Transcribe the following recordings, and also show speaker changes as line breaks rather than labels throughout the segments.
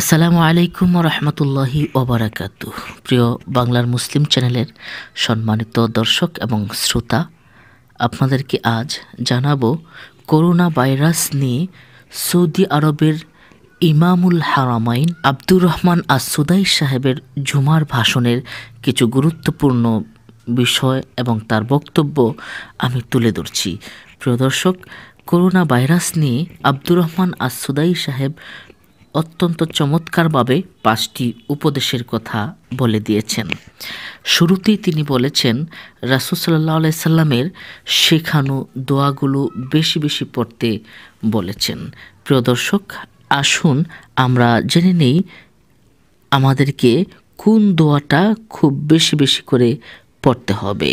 আসসালামু আলাইকুম রহমতুল্লাহি ওবরাকাতু প্রিয় বাংলার মুসলিম চ্যানেলের সম্মানিত দর্শক এবং শ্রোতা আপনাদেরকে আজ জানাবো করোনা ভাইরাস নিয়ে সৌদি আরবের ইমামুল হারামাইন আব্দুর রহমান আসুদাই সাহেবের জুমার ভাষণের কিছু গুরুত্বপূর্ণ বিষয় এবং তার বক্তব্য আমি তুলে ধরছি প্রিয় দর্শক করোনা ভাইরাস নিয়ে আব্দুর রহমান আসুদাই সাহেব অত্যন্ত চমৎকারভাবে পাঁচটি উপদেশের কথা বলে দিয়েছেন শুরুতেই তিনি বলেছেন রাসুসাল্লাহ সাল্লামের শেখানো দোয়াগুলো বেশি বেশি পড়তে বলেছেন প্রিয় দর্শক আসুন আমরা জেনে নেই আমাদেরকে কোন দোয়াটা খুব বেশি বেশি করে পড়তে হবে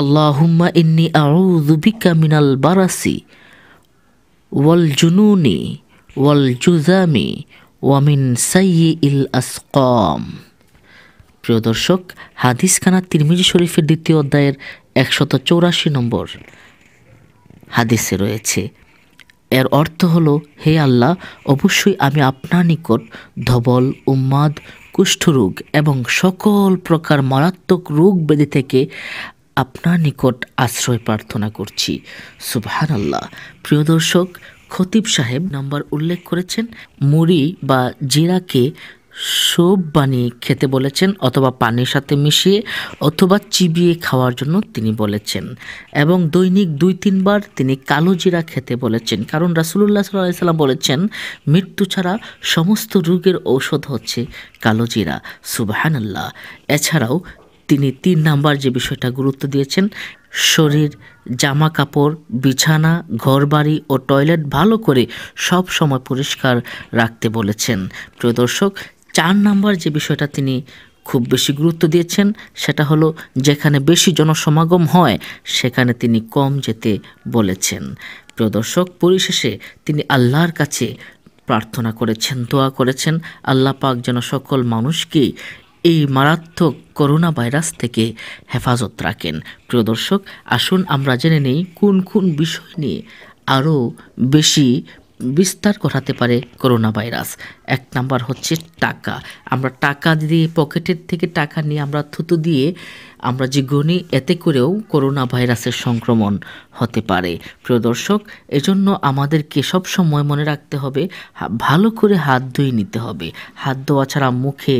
আল্লাহুম্মা ইন্নি আউ বিকা মিনাল বারাসি ওয়াল জুনুনি ওয়ালজুজামি ওয়ামিন সাইয়ে ইল আসকম প্রিয় দর্শক হাদিস খানা তিরমিজি শরীফের দ্বিতীয় অধ্যায়ের একশত চৌরাশি নম্বর হাদিসে রয়েছে এর অর্থ হল হে আল্লাহ অবশ্যই আমি আপনার নিকট ধবল উম্মাদ কুষ্ঠরোগ এবং সকল প্রকার মারাত্মক রোগ ব্যাধি থেকে আপনার নিকট আশ্রয় প্রার্থনা করছি সুবহান আল্লাহ প্রিয় দর্শক খতিব সাহেব নাম্বার উল্লেখ করেছেন মুড়ি বা জিরাকে সোপ বানিয়ে খেতে বলেছেন অথবা পানির সাথে মিশিয়ে অথবা চিবিয়ে খাওয়ার জন্য তিনি বলেছেন এবং দৈনিক দুই তিনবার তিনি কালো জিরা খেতে বলেছেন কারণ রাসুলুল্লাহ সাল্লাম বলেছেন মৃত্যু ছাড়া সমস্ত রোগের ঔষধ হচ্ছে কালো জিরা সুবাহানাল্লাহ এছাড়াও তিনি তিন নাম্বার যে বিষয়টা গুরুত্ব দিয়েছেন শরীর জামা কাপড় বিছানা ঘরবাড়ি ও টয়লেট ভালো করে সব সময় পরিষ্কার রাখতে বলেছেন প্রিয় দর্শক চার নাম্বার যে বিষয়টা তিনি খুব বেশি গুরুত্ব দিয়েছেন সেটা হলো যেখানে বেশি জনসমাগম হয় সেখানে তিনি কম যেতে বলেছেন প্রিয় দর্শক পরিশেষে তিনি আল্লাহর কাছে প্রার্থনা করেছেন দোয়া করেছেন আল্লাহ পাক যেন সকল মানুষকে এই মারাত্মক করোনা ভাইরাস থেকে হেফাজত রাখেন প্রিয় দর্শক আসুন আমরা জেনে নেই কোন কোন বিষয় নিয়ে আরও বেশি বিস্তার করাতে পারে করোনা ভাইরাস এক নাম্বার হচ্ছে টাকা আমরা টাকা দিয়ে পকেটের থেকে টাকা নিয়ে আমরা থুতু দিয়ে আমরা যে গুণী এতে করেও করোনা ভাইরাসের সংক্রমণ হতে পারে প্রিয় দর্শক এজন্য আমাদেরকে সব সময় মনে রাখতে হবে ভালো করে হাত ধুয়ে নিতে হবে হাত ধোয়া ছাড়া মুখে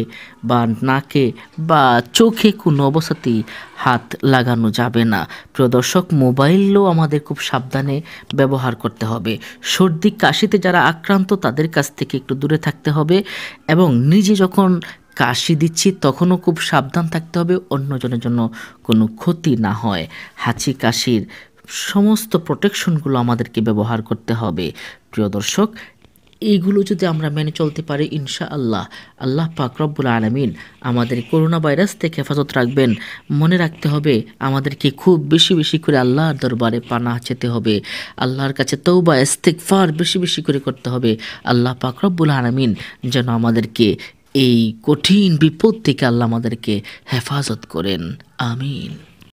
বা নাকে বা চোখে কোনো অবস্থাতেই হাত লাগানো যাবে না প্রিয় দর্শক মোবাইলও আমাদের খুব সাবধানে ব্যবহার করতে হবে সর্দি কাশিতে যারা আক্রান্ত তাদের কাছ থেকে একটু দূরে থাকতে হবে এবং নিজে যখন কাশি দিচ্ছি তখনও খুব সাবধান থাকতে হবে অন্যজনের জন্য কোনো ক্ষতি না হয় হাঁচি কাশির সমস্ত প্রোটেকশনগুলো আমাদেরকে ব্যবহার করতে হবে প্রিয় দর্শক এইগুলো যদি আমরা মেনে চলতে পারি ইনশা আল্লাহ আল্লাহ পাক রব্বুল আলমিন আমাদের করোনা ভাইরাস থেকে হেফাজত রাখবেন মনে রাখতে হবে আমাদেরকে খুব বেশি বেশি করে আল্লাহর দরবারে পানা চেতে হবে আল্লাহর কাছে তৌবা ফার বেশি বেশি করে করতে হবে আল্লাহ পাক রব্বুল আলমিন যেন আমাদেরকে এই কঠিন বিপদ থেকে আল্লাহ আমাদেরকে হেফাজত করেন আমিন